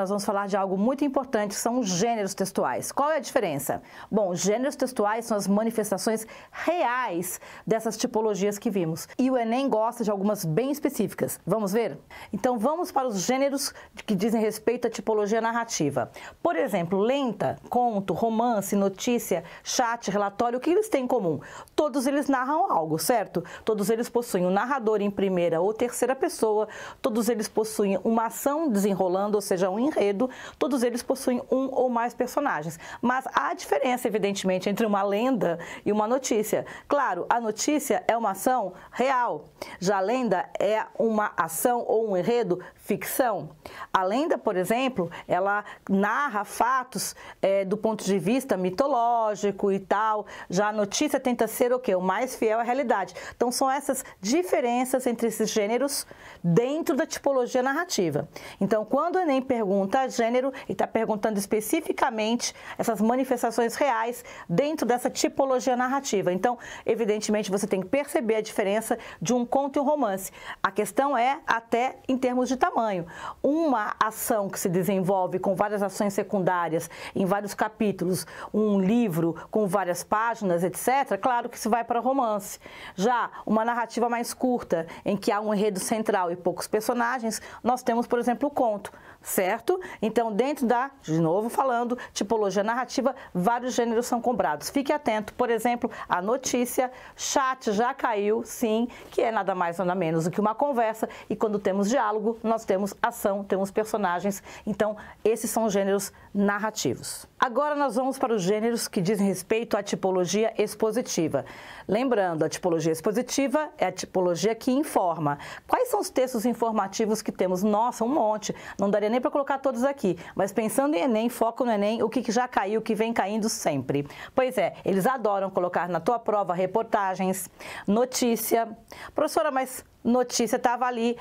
nós vamos falar de algo muito importante, são os gêneros textuais. Qual é a diferença? Bom, gêneros textuais são as manifestações reais dessas tipologias que vimos. E o Enem gosta de algumas bem específicas. Vamos ver? Então vamos para os gêneros que dizem respeito à tipologia narrativa. Por exemplo, lenta, conto, romance, notícia, chat, relatório, o que eles têm em comum? Todos eles narram algo, certo? Todos eles possuem um narrador em primeira ou terceira pessoa, todos eles possuem uma ação desenrolando, ou seja, um enredo, todos eles possuem um ou mais personagens. Mas há diferença, evidentemente, entre uma lenda e uma notícia. Claro, a notícia é uma ação real, já a lenda é uma ação ou um enredo ficção. A lenda, por exemplo, ela narra fatos é, do ponto de vista mitológico e tal. Já a notícia tenta ser o quê? O mais fiel à realidade. Então são essas diferenças entre esses gêneros dentro da tipologia narrativa. Então, quando o Enem pergunta pergunta gênero e está perguntando especificamente essas manifestações reais dentro dessa tipologia narrativa. Então, evidentemente, você tem que perceber a diferença de um conto e um romance. A questão é até em termos de tamanho. Uma ação que se desenvolve com várias ações secundárias, em vários capítulos, um livro com várias páginas, etc., claro que se vai para romance. Já uma narrativa mais curta, em que há um enredo central e poucos personagens, nós temos, por exemplo, o conto, certo? certo? Então, dentro da, de novo falando, tipologia narrativa, vários gêneros são cobrados. Fique atento, por exemplo, a notícia, chat já caiu, sim, que é nada mais nada menos do que uma conversa, e quando temos diálogo, nós temos ação, temos personagens. Então, esses são gêneros narrativos. Agora nós vamos para os gêneros que dizem respeito à tipologia expositiva. Lembrando, a tipologia expositiva é a tipologia que informa. Quais são os textos informativos que temos? Nossa, um monte. Não daria nem para colocar todos aqui, mas pensando em Enem, foco no Enem, o que já caiu, o que vem caindo sempre. Pois é, eles adoram colocar na tua prova reportagens, notícia. Professora, mas notícia estava ali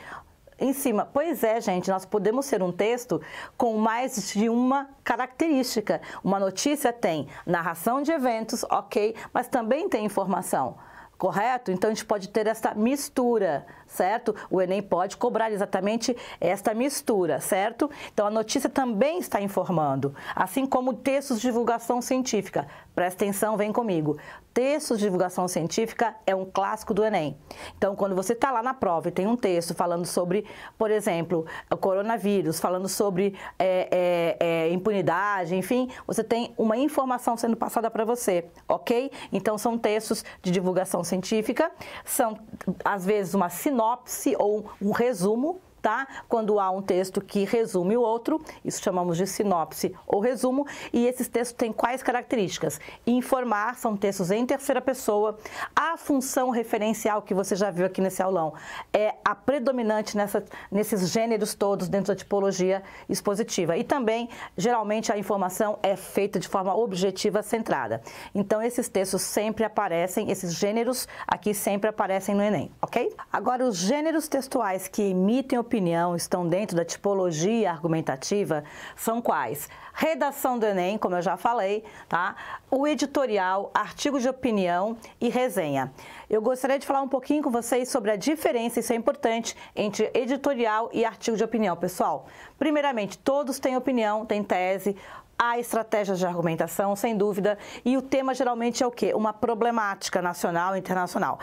em cima. Pois é, gente, nós podemos ser um texto com mais de uma característica. Uma notícia tem narração de eventos, ok, mas também tem informação correto? Então a gente pode ter essa mistura, certo? O Enem pode cobrar exatamente esta mistura, certo? Então a notícia também está informando, assim como textos de divulgação científica. Presta atenção, vem comigo. Textos de divulgação científica é um clássico do Enem. Então quando você está lá na prova e tem um texto falando sobre, por exemplo, o coronavírus, falando sobre é, é, é, impunidade, enfim, você tem uma informação sendo passada para você, ok? Então são textos de divulgação científica científica, são às vezes uma sinopse ou um resumo tá? Quando há um texto que resume o outro, isso chamamos de sinopse ou resumo, e esses textos têm quais características? Informar, são textos em terceira pessoa. A função referencial que você já viu aqui nesse aulão é a predominante nessa, nesses gêneros todos dentro da tipologia expositiva. E também, geralmente, a informação é feita de forma objetiva centrada. Então, esses textos sempre aparecem, esses gêneros aqui sempre aparecem no Enem, ok? Agora, os gêneros textuais que emitem o opinião, estão dentro da tipologia argumentativa são quais? Redação do Enem, como eu já falei, tá? O editorial, artigo de opinião e resenha. Eu gostaria de falar um pouquinho com vocês sobre a diferença, isso é importante, entre editorial e artigo de opinião, pessoal. Primeiramente, todos têm opinião, têm tese, há estratégias de argumentação, sem dúvida, e o tema geralmente é o quê? Uma problemática nacional e internacional.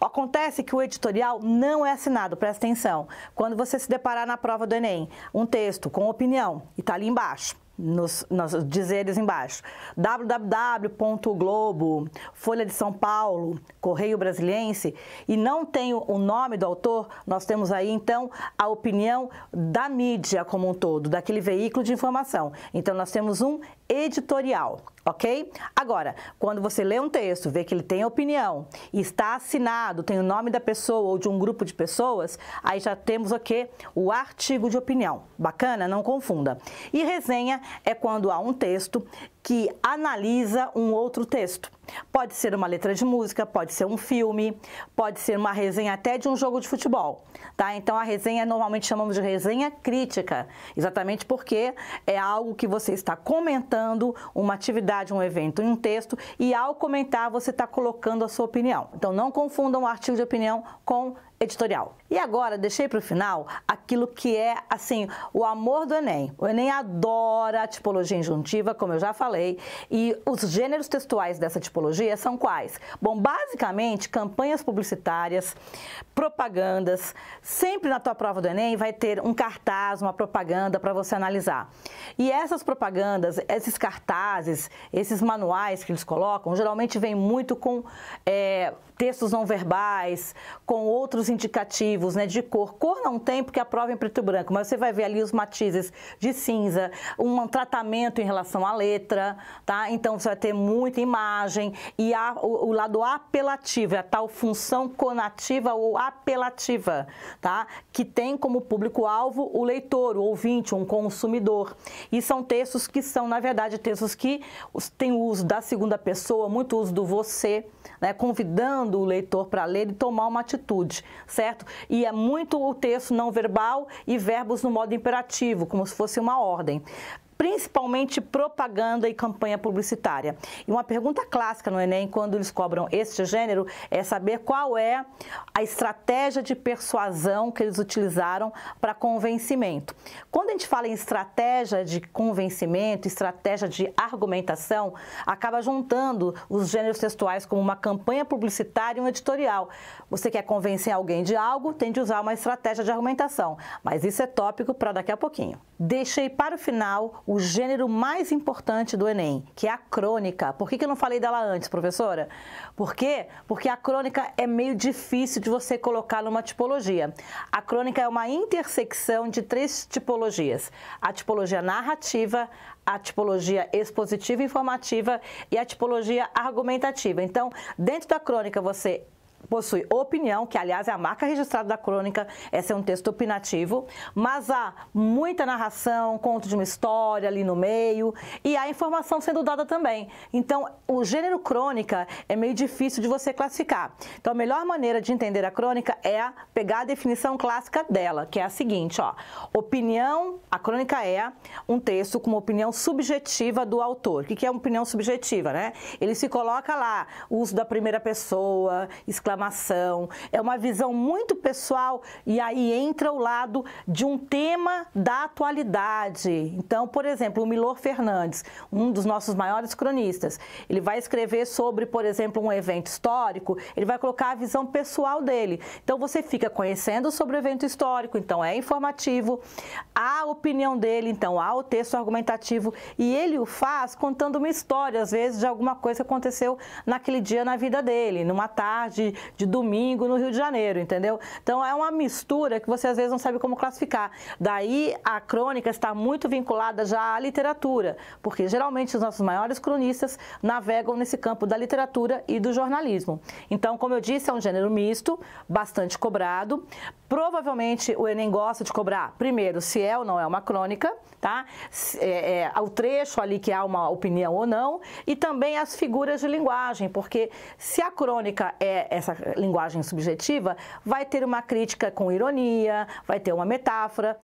Acontece que o editorial não é assinado, presta atenção. Quando você se deparar na prova do Enem, um texto com opinião, e está ali embaixo nos, nos dizeres embaixo. www.globo, Folha de São Paulo, Correio Brasiliense, e não tem o nome do autor, nós temos aí então a opinião da mídia como um todo, daquele veículo de informação. Então nós temos um editorial, ok? Agora, quando você lê um texto, vê que ele tem opinião, está assinado, tem o nome da pessoa ou de um grupo de pessoas, aí já temos o okay, que? O artigo de opinião. Bacana? Não confunda. E resenha é quando há um texto que analisa um outro texto. Pode ser uma letra de música, pode ser um filme, pode ser uma resenha até de um jogo de futebol, tá? Então a resenha normalmente chamamos de resenha crítica, exatamente porque é algo que você está comentando, uma atividade, um evento, um texto e ao comentar você está colocando a sua opinião. Então não confundam um artigo de opinião com editorial. E agora, deixei para o final aquilo que é, assim, o amor do Enem. O Enem adora a tipologia injuntiva, como eu já falei, e os gêneros textuais dessa tipologia são quais? Bom, basicamente, campanhas publicitárias, propagandas. Sempre na tua prova do Enem vai ter um cartaz, uma propaganda para você analisar. E essas propagandas, esses cartazes, esses manuais que eles colocam, geralmente vêm muito com é, textos não verbais, com outros indicativos né, de cor. Cor não tem porque a prova é em preto e branco, mas você vai ver ali os matizes de cinza, um tratamento em relação à letra, tá? Então você vai ter muita imagem e a, o, o, lado apelativo, é a tal função conativa ou apelativa, tá? Que tem como público-alvo o leitor, o ouvinte, um consumidor. E são textos que são, na verdade, textos que têm o uso da segunda pessoa, muito uso do você, né, convidando o leitor para ler e tomar uma atitude, certo? E é muito o texto não verbal e verbos no modo imperativo, como se fosse uma ordem principalmente propaganda e campanha publicitária. E uma pergunta clássica no Enem, quando eles cobram este gênero, é saber qual é a estratégia de persuasão que eles utilizaram para convencimento. Quando a gente fala em estratégia de convencimento, estratégia de argumentação, acaba juntando os gêneros textuais como uma campanha publicitária e um editorial. Você quer convencer alguém de algo, tem de usar uma estratégia de argumentação. Mas isso é tópico para daqui a pouquinho. Deixei para o final o gênero mais importante do Enem, que é a crônica. Por que, que eu não falei dela antes, professora? Por quê? Porque a crônica é meio difícil de você colocar numa tipologia. A crônica é uma intersecção de três tipologias: a tipologia narrativa, a tipologia expositiva informativa e a tipologia argumentativa. Então, dentro da crônica, você possui opinião, que aliás é a marca registrada da crônica, esse é um texto opinativo, mas há muita narração, conto de uma história ali no meio e há informação sendo dada também. Então, o gênero crônica é meio difícil de você classificar. Então, a melhor maneira de entender a crônica é pegar a definição clássica dela, que é a seguinte, ó: opinião, a crônica é um texto com uma opinião subjetiva do autor. O que é uma opinião subjetiva, né? Ele se coloca lá, uso da primeira pessoa, esclarecimento é uma visão muito pessoal e aí entra o lado de um tema da atualidade. Então, por exemplo, o Milor Fernandes, um dos nossos maiores cronistas, ele vai escrever sobre, por exemplo, um evento histórico, ele vai colocar a visão pessoal dele. Então, você fica conhecendo sobre o evento histórico, então é informativo, a opinião dele, então há o texto argumentativo e ele o faz contando uma história, às vezes, de alguma coisa que aconteceu naquele dia na vida dele, numa tarde de domingo no Rio de Janeiro, entendeu? Então é uma mistura que você às vezes não sabe como classificar. Daí a crônica está muito vinculada já à literatura, porque geralmente os nossos maiores cronistas navegam nesse campo da literatura e do jornalismo. Então, como eu disse, é um gênero misto, bastante cobrado. Provavelmente o Enem gosta de cobrar, primeiro, se é ou não é uma crônica, tá? É, é, o trecho ali que há uma opinião ou não, e também as figuras de linguagem, porque se a crônica é essa linguagem subjetiva, vai ter uma crítica com ironia, vai ter uma metáfora.